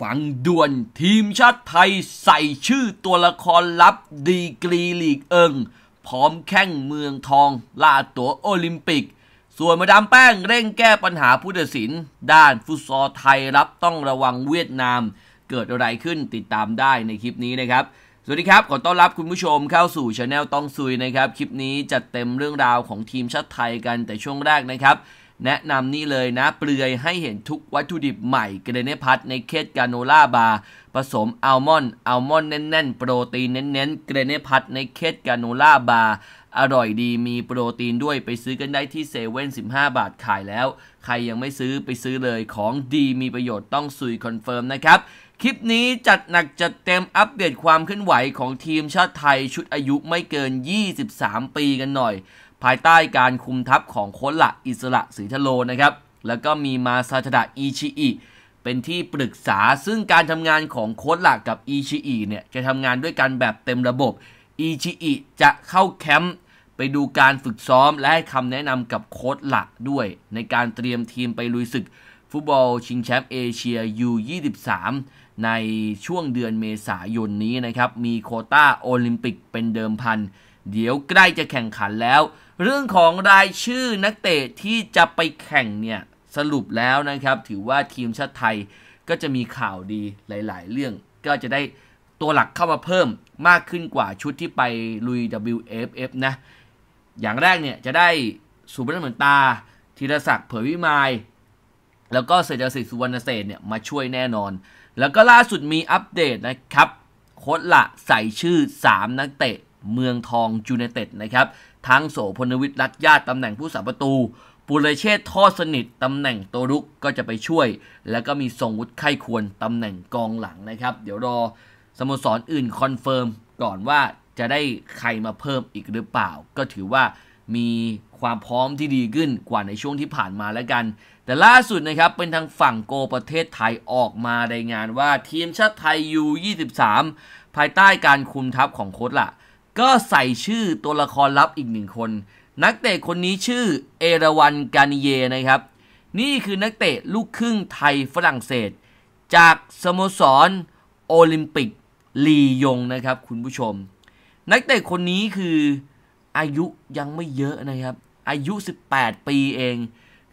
ฟังด่วนทีมชาติไทยใส่ชื่อตัวละครลับดีกรีลีกเอิง พร้อมแข่งเมืองทองล่าตั๋วโอลิมปิก ส่วนมาดามแป้งเร่งแก้ปัญหาผู้ตัดสินด้านฟุตซอลไทยรับต้องระวังเวียดนาม เกิดอะไรขึ้นติดตามได้ในคลิปนี้นะครับ สวัสดีครับ ขอต้อนรับคุณผู้ชมเข้าสู่ช anel ต้องซุยนะครับ คลิปนี้จัดเต็มเรื่องราวของทีมชาติไทยกันแต่ช่วงแรกนะครับแนะนำนี่เลยนะเปลือยให้เห็นทุกวัตถุดิบใหม่ เกรเนพัทในเคสกาโนล่าบาร์ผสมอัลมอนด์อัลมอนด์แน่นๆ โปรตีนเน้นๆเกรเนพัทในเคสกาโนล่าบาร์อร่อยดีมีโปรตีนด้วยไปซื้อกันได้ที่เซเว่นสิบห้าบาทขายแล้วใครยังไม่ซื้อไปซื้อเลยของดีมีประโยชน์ต้องซุยคอนเฟิร์มนะครับ คลิปนี้จัดหนักจัดเต็มอัปเดตความเคลื่อนไหวของทีมชาติไทยชุดอายุไม่เกิน 23 ปีกันหน่อยภายใต้การคุมทัพของโค้ชหลักอิสระสีทโลนะครับ แล้วก็มีมาซาชดะอิชิอิเป็นที่ปรึกษา ซึ่งการทำงานของโค้ชหลักกับอิชิอิเนี่ยจะทำงานด้วยกันแบบเต็มระบบ อิชิอิจะเข้าแคมป์ไปดูการฝึกซ้อมและให้คำแนะนำกับโค้ชหลักด้วย ในการเตรียมทีมไปลุยศึกฟุตบอลชิงแชมป์เอเชีย U23 ในช่วงเดือนเมษายนนี้นะครับ มีโคต้าโอลิมปิกเป็นเดิมพัน เดี๋ยวใกล้จะแข่งขันแล้วเรื่องของรายชื่อนักเตะที่จะไปแข่งเนี่ยสรุปแล้วนะครับ ถือว่าทีมชาติไทยก็จะมีข่าวดีหลายๆเรื่อง ก็จะได้ตัวหลักเข้ามาเพิ่มมากขึ้นกว่าชุดที่ไปลุย WFF นะอย่างแรกเนี่ยจะได้สุบรรณเหมือนตาธีรศักดิ์เผยวิมาย แล้วก็เศรษฐศิษย์สุวรรณเศษเนี่ยมาช่วยแน่นอน แล้วก็ล่าสุดมีอัปเดตนะครับโค้ดละใส่ชื่อ 3นักเตะเมืองทองจูเนเต็ดนะครับทั้งโสพลวิทย์รัตญาติตำแหน่งผู้สาประตู ปุเรเชษทอดสนิทตำแหน่งตัวรุกก็จะไปช่วย แล้วก็มีทรงวุฒิไข้ควรตำแหน่งกองหลังนะครับ เดี๋ยวรอสโมสรออื่นคอนเฟิร์มก่อนว่าจะได้ใครมาเพิ่มอีกหรือเปล่า ก็ถือว่ามีความพร้อมที่ดีขึ้นกว่าในช่วงที่ผ่านมาแล้วกัน แต่ล่าสุดนะครับเป็นทางฝั่งโกประเทศไทยออกมารายงานว่าทีมชาติไทยยู23ภายใต้การคุมทัพของโค้ชล่ะก็ใส่ชื่อตัวละครลับอีกหนึ่งคน นักเตะคนนี้ชื่อ เอราวันกานิเยนะครับ นี่คือนักเตะลูกครึ่งไทยฝรั่งเศส จากสโมสร โอลิมปิกลียงนะครับคุณผู้ชม นักเตะคนนี้คืออายุยังไม่เยอะนะครับ อายุ 18 ปีเอง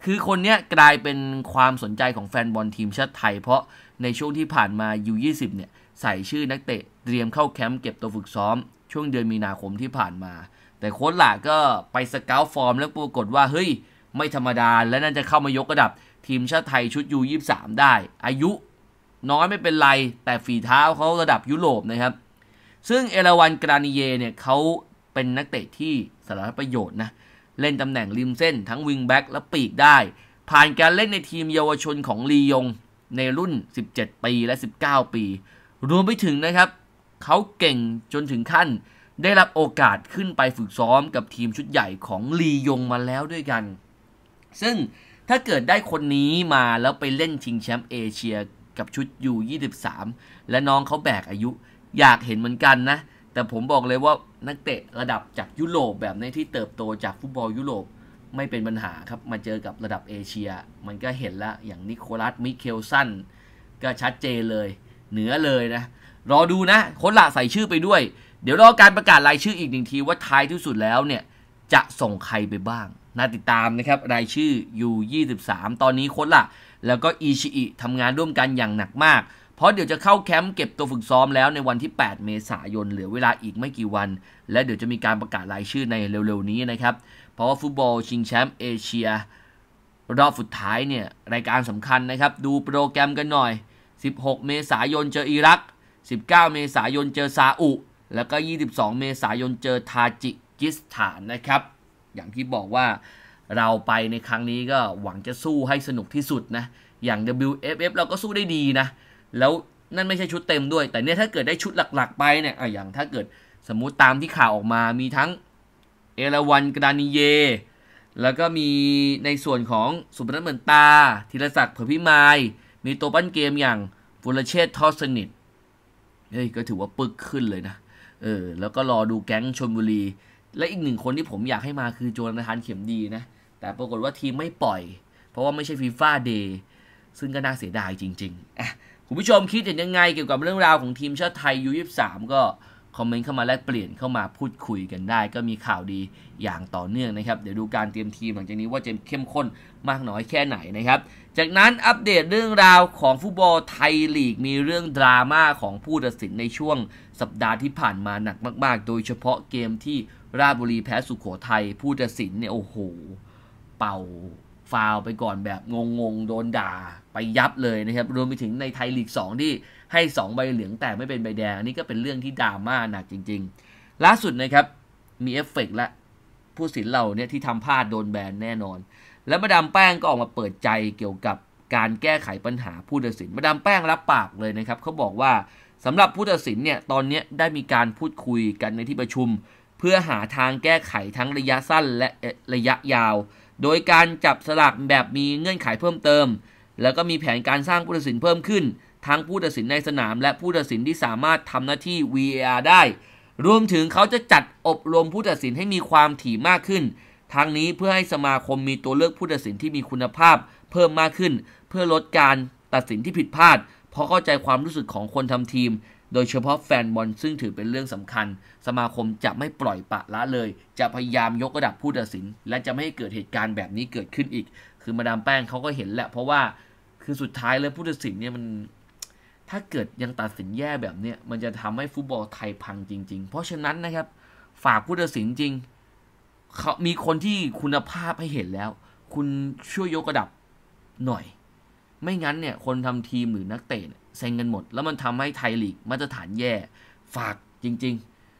คือคนนี้กลายเป็นความสนใจของแฟนบอลทีมชาติไทยเพราะในช่วงที่ผ่านมา U20 เนี่ยใส่ชื่อนักเตะเตรียมเข้าแคมป์เก็บตัวฝึกซ้อมช่วงเดือนมีนาคมที่ผ่านมา แต่โค้ชหลาก็ไปสเกลฟอร์มแล้วปรากฏว่า เฮ้ย ไม่ธรรมดา และนั่นจะเข้ามายกระดับทีมชาติไทยชุดยู23 ได้ อายุน้อยไม่เป็นไร แต่ฝีเท้าเขาระดับยุโรปนะครับ ซึ่งเอราวันกรานิเยเนี่ยเขาเป็นนักเตะที่สารพประโยชน์นะเล่นตำแหน่งริมเส้น ทั้งวิงแบ็กและปีกได้ ผ่านการเล่นในทีมเยาวชนของลียงในรุ่น 17 ปีและ 19 ปี รวมไปถึงนะครับเขาเก่งจนถึงขั้น ได้รับโอกาสขึ้นไปฝึกซ้อมกับทีมชุดใหญ่ของลียงมาแล้วด้วยกัน ซึ่งถ้าเกิดได้คนนี้มาแล้วไปเล่นชิงแชมป์เอเชียกับชุดยู23 และน้องเขาแบกอายุอยากเห็นเหมือนกันนะ แต่ผมบอกเลยว่านักเตะระดับจากยุโรปแบบในที่เติบโตจากฟุตบอลยุโรปไม่เป็นปัญหาครับ มาเจอกับระดับเอเชีย มันก็เห็นละอย่างนิโคลัสมิเคลสันก็ชัดเจนเลย เหนือเลยนะรอดูนะคนละใส่ชื่อไปด้วย เดี๋ยวรอการประกาศรายชื่ออีกหนึ่งทีว่าท้ายที่สุดแล้วเนี่ย จะส่งใครไปบ้าง น่าติดตามนะครับ รายชื่อยู23 ตอนนี้คนละ แล้วก็อิชิอิทำงานร่วมกันอย่างหนักมาก เพราะเดี๋ยวจะเข้าแคมป์เก็บตัวฝึกซ้อมแล้วในวันที่ 8 เมษายนเหลือเวลาอีกไม่กี่วัน และเดี๋ยวจะมีการประกาศรายชื่อในเร็วๆ นี้นะครับ เพราะว่าฟุตบอลชิงแชมป์เอเชียรอบสุดท้ายเนี่ยรายการสำคัญนะครับดูโปรแกรมกันหน่อย 16 เมษายนเจออิรัก19 เมษายนเจอซาอุ แล้วก็ 22 เมษายนเจอทาจิกิสถานนะครับ อย่างที่บอกว่าเราไปในครั้งนี้ก็หวังจะสู้ให้สนุกที่สุดนะ อย่าง WFF เราก็สู้ได้ดีนะ แล้วนั่นไม่ใช่ชุดเต็มด้วย แต่เนี่ยถ้าเกิดได้ชุดหลักๆ ไปเนี่ยออย่างถ้าเกิดสมมุติตามที่ข่าวออกมามีทั้งเอราวันกรานิเย แล้วก็มีในส่วนของสุพนรณเหมือนตาธีรศักดิ์เผอพิมาย มีตัวปั้นเกมอย่างฟุลเชตทอสนิทเฮ้ยก็ถือว่าปึกขึ้นเลยนะ เออ แล้วก็รอดูแก๊งชนบุรี และอีกหนึ่งคนที่ผมอยากให้มาคือโจนาธานเข็มดีนะ แต่ปรากฏว่าทีมไม่ปล่อย เพราะว่าไม่ใช่ฟีฟ่าเดย์ซึ่งก็น่าเสียดายจริงๆอ่ะคุณผู้ชมคิดเห็นยังไงเกี่ยวกับเรื่องราวของทีมชาติไทยยู23ก็คอมเมนต์เข้ามาแลกเปลี่ยนเข้ามาพูดคุยกันได้ ก็มีข่าวดีอย่างต่อเนื่องนะครับเดี๋ยวดูการเตรียมทีมหลังจากนี้ว่าจะเข้มข้นมากน้อยแค่ไหนนะครับ จากนั้นอัปเดตเรื่องราวของฟุตบอลไทยลีกมีเรื่องดราม่าของผู้ตัดสินในช่วงสัปดาห์ที่ผ่านมาหนักมาก ๆ โดยเฉพาะเกมที่ราชบุรีแพ้สุขโขทัยผู้ตัดสินเนี่ยโอ้โหเป่าฟาวไปก่อนแบบงงๆโดนด่าไปยับเลยนะครับรวมไปถึงในไทยลีก 2 ที่ให้ 2 ใบเหลืองแต่ไม่เป็นใบแดงอันนี้ก็เป็นเรื่องที่ดราม่าหนักจริงๆ ล่าสุดนะครับมีเอฟเฟกและผู้สินเราเนี่ยที่ทำพลาดโดนแบนแน่นอน แล้วมาดามแป้งก็ออกมาเปิดใจเกี่ยวกับการแก้ไขปัญหาผู้ตัดสินมาดามแป้งรับปากเลยนะครับเขาบอกว่าสำหรับผู้ตัดสินเนี่ยตอนนี้ได้มีการพูดคุยกันในที่ประชุม เพื่อหาทางแก้ไขทั้งระยะสั้นและระยะยาวโดยการจับสลากแบบมีเงื่อนไขเพิ่มเติม แล้วก็มีแผนการสร้างผู้ตัดสินเพิ่มขึ้น ทั้งผู้ตัดสินในสนาม และผู้ตัดสินที่สามารถทำหน้าที่ VAR ได้ รวมถึงเขาจะจัดอบรมผู้ตัดสินให้มีความถี่มากขึ้น ทั้งนี้เพื่อให้สมาคมมีตัวเลือกผู้ตัดสินที่มีคุณภาพเพิ่มมากขึ้น เพื่อลดการตัดสินที่ผิดพลาด เพราะเข้าใจความรู้สึกของคนทำทีมโดยเฉพาะแฟนบอลซึ่งถือเป็นเรื่องสำคัญ สมาคมจะไม่ปล่อยปะละเลย จะพยายามยกระดับผู้ตัดสินและจะไม่ให้เกิดเหตุการณ์แบบนี้เกิดขึ้นอีก คือมาดามแป้งเขาก็เห็นแหละเพราะว่าคือสุดท้ายแล้วผู้ตัดสินเนี่ยมัน ถ้าเกิดยังตัดสินแย่แบบเนี้ยมันจะทำให้ฟุตบอลไทยพังจริงๆ เพราะฉะนั้นนะครับ ฝากผู้ตัดสินจริงเขามีคนที่คุณภาพให้เห็นแล้ว คุณช่วยยกระดับหน่อย ไม่งั้นเนี่ยคนทำทีมหรือนักเตะเซ็งกันหมด แล้วมันทำให้ไทยลีกมาตรฐานแย่ ฝากจริง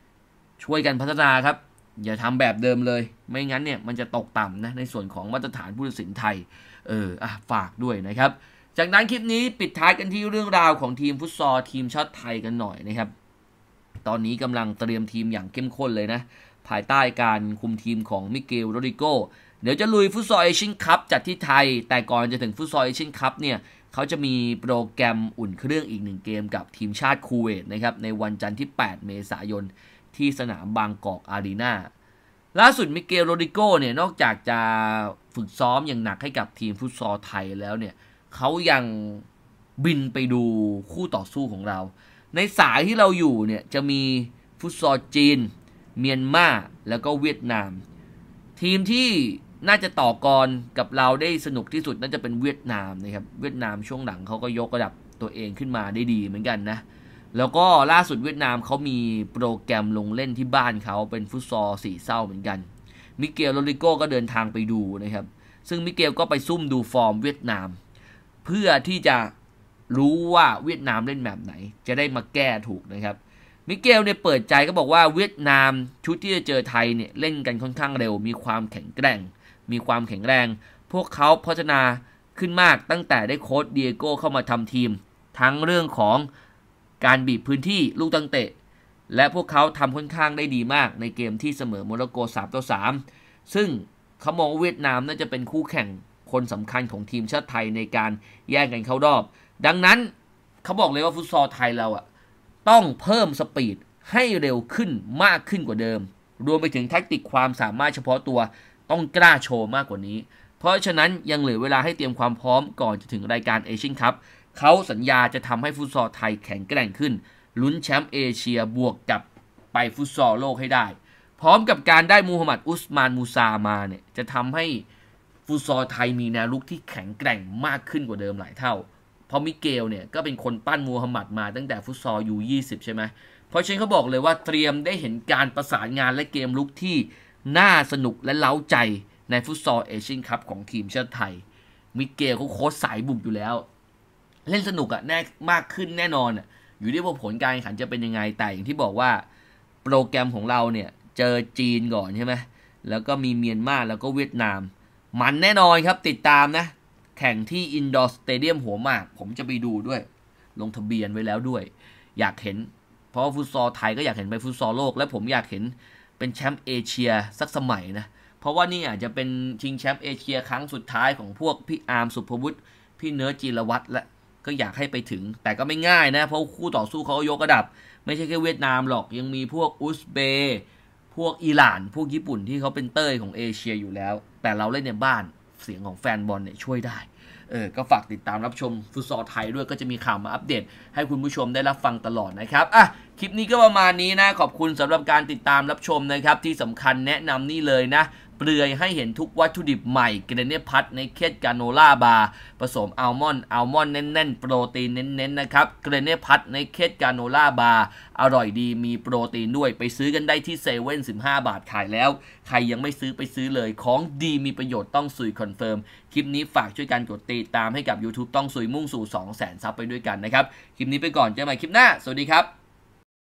ๆ ช่วยกันพัฒนาครับ อย่าทำแบบเดิมเลย ไม่งั้นเนี่ย มันจะตกต่ำนะในส่วนของมาตรฐานผู้ตัดสินไทย เอออ่ะฝากด้วยนะครับ จากนั้นคลิปนี้ปิดท้ายกันที่เรื่องราวของทีมฟุตซอลทีมชาติไทยกันหน่อยนะครับ ตอนนี้กำลังเตรียมทีมอย่างเข้มข้นเลยนะภายใต้การคุมทีมของมิเกลโรดิโกเดี๋ยวจะลุยฟุตซอลเอเชียนคัพจัดที่ไทยแต่ก่อนจะถึงฟุตซอลเอเชียนคัพเนี่ยเขาจะมีโปรแกรมอุ่นเครื่องอีกหนึ่งเกมกับทีมชาติคูเวตนะครับ ในวันจันทร์ที่ 8 เมษายนที่สนามบางกอกอารีนาล่าสุด มิเกลโรดิโกเนี่ยนอกจากจะฝึกซ้อมอย่างหนักให้กับทีมฟุตซอลไทยแล้วเนี่ยเขายังบินไปดูคู่ต่อสู้ของเรา ในสายที่เราอยู่เนี่ยจะมีฟุตซอลจีน เมียนมาแล้วก็เวียดนาม ทีมที่น่าจะต่อกรกับเราได้สนุกที่สุดน่าจะเป็นเวียดนามนะครับเวียดนามช่วงหลังเขาก็ยกระดับตัวเองขึ้นมาได้ดีเหมือนกันนะแล้วก็ล่าสุดเวียดนามเขามีโปรแกรมลงเล่นที่บ้านเขาเป็นฟุตซอลสี่เศร้าเหมือนกันมิเกลโรลิโก้ก็เดินทางไปดูนะครับซึ่งมิเกลก็ไปซุ่มดูฟอร์มเวียดนาม เพื่อที่จะรู้ว่าเวียดนามเล่นแบบไหน จะได้มาแก้ถูกนะครับมิเกลเนี่ยเปิดใจก็บอกว่าเวียดนามชุดที่จะเจอไทยเนี่ยเล่นกันค่อนข้างเร็ว มีความแข็งแกร่งมีความแข็งแรง พวกเขาพัฒนาขึ้นมากตั้งแต่ได้โค้ชเดียโก้เข้ามาทำทีม ทั้งเรื่องของการบีบพื้นที่ลูกตั้งเตะ และพวกเขาทำค่อนข้างได้ดีมากในเกมที่เสมอ โมร็อกโก3ต่อ3ซึ่งเขามองเวียดนามน่าจะเป็นคู่แข่งคนสำคัญของทีมชาติไทยในการแย่งกันเข้ารอบ ดังนั้นเขาบอกเลยว่าฟุตซอลไทยเราอะต้องเพิ่มสปีดให้เร็วขึ้นมากขึ้นกว่าเดิม รวมไปถึงแทคติกความสามารถเฉพาะตัวต้องกล้าโชว์มากกว่านี้ เพราะฉะนั้นยังเหลือเวลาให้เตรียมความพร้อมก่อนจะถึงรายการเอเชียนคัพเขาสัญญาจะทำให้ฟุตซอลไทยแข็งแกร่งขึ้น ลุ้นแชมป์เอเชียบวกกับไปฟุตซอลโลกให้ได้ พร้อมกับการได้มูฮัมหมัดอุสมานมูซามาเนี่ย จะทำให้ฟุตซอลไทยมีแนวลุกที่แข็งแกร่งมากขึ้นกว่าเดิมหลายเท่าเพราะมิเกลเนี่ยก็เป็นคนปั้นมูฮัมหมัดมาตั้งแต่ฟุตซอลยู20ใช่ไหมเพราะฉะนั้นเขาบอกเลยว่าเตรียมได้เห็นการประสานงานและเกมลุกที่น่าสนุกและเล้าใจในฟุตซอลเอเชียนคัพของทีมชาติไทย มิเกลเขาโค้ชสายบุกอยู่แล้ว เล่นสนุกอะแน่มากขึ้นแน่นอนอะอยู่ที่ว่าผลการแข่งขันจะเป็นยังไง แต่อย่างที่บอกว่า โปรแกรมของเราเนี่ย เจอจีนก่อนใช่ไหม แล้วก็มีเมียนมาแล้วก็เวียดนาม มันแน่นอนครับติดตามนะ แข่งที่อินดอร์สเตเดียมหัวมากผมจะไปดูด้วย ลงทะเบียนไว้แล้วด้วย อยากเห็น เพราะฟุตซอลไทยก็อยากเห็นไปฟุตซอลโลก และ ผมอยากเห็นเป็นแชมป์เอเชียสักสมัยนะ เพราะว่านี่อาจจะเป็นชิงแชมป์เอเชียครั้งสุดท้ายของพวกพี่อาร์มสุภวุฒิ พี่เนื้อจีรวัตรและก็อยากให้ไปถึง แต่ก็ไม่ง่ายนะ เพราะคู่ต่อสู้เขายกระดับ ไม่ใช่แค่เวียดนามหรอก ยังมีพวกอุซเบพวกอิหร่าน พวกญี่ปุ่นที่เขาเป็นเต้ยของเอเชียอยู่แล้ว แต่เราเล่นในบ้านเสียงของแฟนบอลเนี่ย ช่วยได้ เออ ก็ฝากติดตามรับชมฟุตซอลไทยด้วย ก็จะมีข่าวมาอัปเดต ให้คุณผู้ชมได้รับฟังตลอดนะครับอ่ะคลิปนี้ก็ประมาณนี้นะ ขอบคุณสำหรับการติดตามรับชมนะครับ ที่สำคัญแนะนำนี่เลยนะเปลือยให้เห็นทุกวัตถุดิบใหม่เกรเนพัทในเคสกาโนล่าบาร์ผสมอัลมอนด์อัลมอนด์แน่นๆ โปรตีนเน้นๆ นะครับเกรเนพัทในเคสกาโนล่าบาร์อร่อยดีมีโปรตีนด้วยไปซื้อกันได้ที่เซเว่นสิบห้าบาทขายแล้วใครยังไม่ซื้อไปซื้อเลยของดีมีประโยชน์ต้องสุยคอนเฟิร์มคลิปนี้ฝากช่วยกันกดติดตามให้กับ YouTube ต้องสุยมุ่งสู่2อ0 0 0 0ซับไปด้วยกันนะครับคลิปนี้ไปก่อนเจอกันใหม่คลิปหน้าสวัสดีครับ